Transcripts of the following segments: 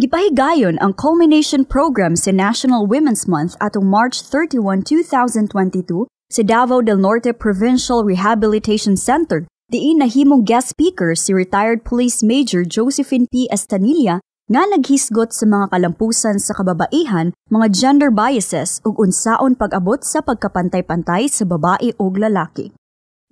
Gipahigayon ang culmination program sa si National Women's Month atong March 31, 2022 sa si Davao del Norte Provincial Rehabilitation Center. Diin nahimong guest speaker si retired police major Josephine P. Estanilla nga naghisgot sa mga kalampusan sa kababaihan, mga gender biases ug unsaon pag-abot sa pagkapantay-pantay sa babae ug lalaki.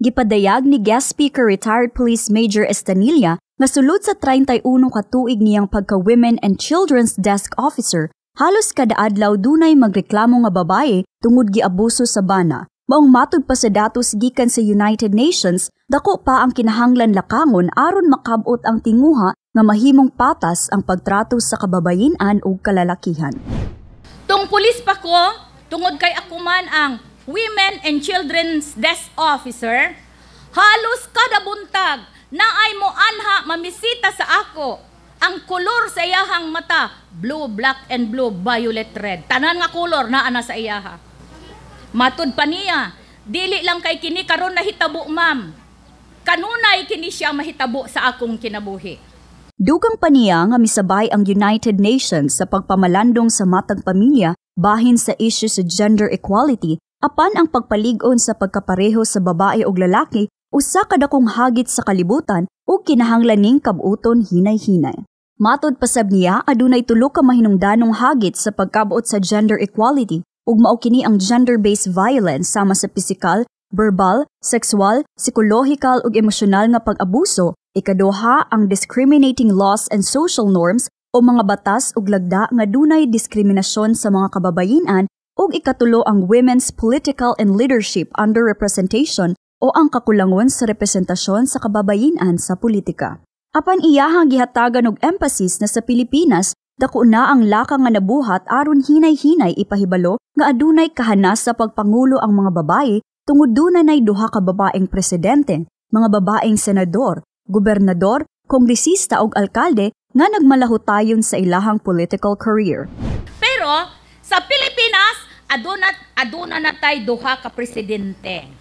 Gipadayag ni guest speaker retired police major Estanilla Nasulod sa 31 katuig niyang pagka-Women and Children's Desk Officer, halos kada adlaw dunay magreklamo nga babaye tungod giabuso sa bana. Maong matud pa sa datos gikan sa United Nations, dako pa ang kinahanglan lakangon aron makabot ang tinguha nga mahimong patas ang pagtrato sa kababayin-an ug kalalakihan. Tung pulis pa ko tungod kay ako man ang Women and Children's Desk Officer, Halos kada buntag na ay mo anha mamisita sa ako. Ang kulor sa iyahang mata, blue, black, and blue, violet, red. Tanan nga kulor na ana sa iyaha. Matod pa niya, dili lang kay kini karon na hitabo ma'am. Kanunay kini siya mahitabo sa akong kinabuhi. Dugang paniya nga misabay ang United Nations sa pagpamalandong sa matag pamilya bahin sa issue sa gender equality apan ang pagpaligon sa pagkapareho sa babae o lalaki Usa kada kong hagit sa kalibutan o kinahanglaning kabuton hinay-hinay. Matod pasab niya adunay tulo ka mahinungdanong hagit sa pagkabuot sa gender equality ug mao kini ang gender-based violence sama sa pisikal, verbal, sexual, psychological ug emosyonal nga pag-abuso. Ikaduha ang discriminating laws and social norms o mga batas ug lagda nga dunay diskriminasyon sa mga kababayinan ug ikatulo ang women's political and leadership underrepresentation o ang kakulangon sa representasyon sa kababayinan sa politika. Apan iyahang gihatagan og emphasis na sa Pilipinas dako na ang lakang nga nabuhat aron hinay-hinay ipahibalo nga adunay kahanas sa pagpangulo ang mga babae tungod dunay nay duha ka babaeng presidente, mga babaeng senador, gobernador, kongresista ug alkalde nga nagmalahutayon sa ilahang political career. Pero sa Pilipinas aduna aduna na tay duha ka presidente.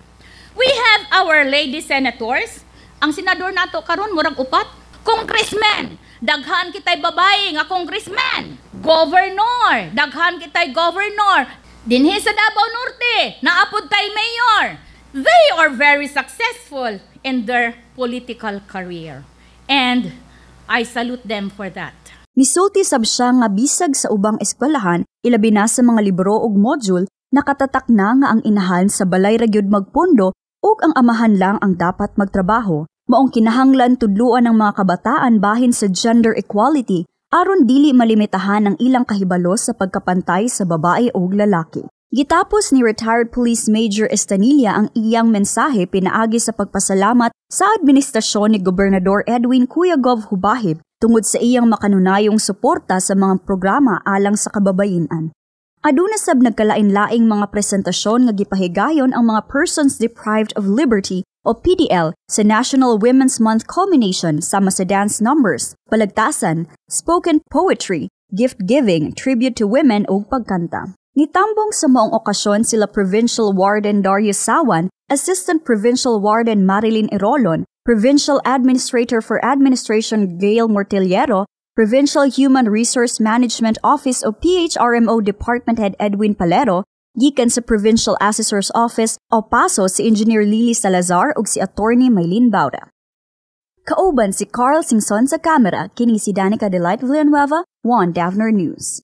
We have our lady senators. Ang senador nato karon murag upat. Congressmen. daghan kitay babae nga congressmen. Governor, daghan kitay governor. Dinhi sa Davao Norte, naapod tay mayor. They are very successful in their political career. And I salute them for that. Nisulti sab siya nga bisag sa ubang eskwelahan, ilabi na sa mga libro ug module, nakatatak na nga ang inahan sa balay ragyod Magpundo ug ang amahan lang ang dapat magtrabaho, maong kinahanglan tudluan ng mga kabataan bahin sa gender equality aron dili malimitahan ang ilang kahibalo sa pagkapantay sa babae o lalaki. Gitapos ni retired Police Major Estanilla ang iyang mensahe pinaagi sa pagpasalamat sa administrasyon ni Gobernador Edwin Cuyagov Hubahib tungod sa iyang makanunayong suporta sa mga programa alang sa kababayinan. Aduna sab nagkalain-laing mga presentasyon nga gipahigayon ang mga persons deprived of liberty o PDL sa National Women's Month culmination sama sa dance numbers, palagtasan, spoken poetry, gift-giving, tribute to women o pagkanta. Nitambong sa maong okasyon sila Provincial Warden Darius Sawan, Assistant Provincial Warden Marilyn Irolon, Provincial Administrator for Administration Gail Mortillero Provincial Human Resource Management Office o PHRMO Department Head Edwin Palero, gikan sa Provincial Assessor's Office o paso si Engineer Lily Salazar ug si Attorney Maylene Bauda. Kauban si Carl Singson sa kamera, kini si Danica Delight Villanueva, 1 Davner News.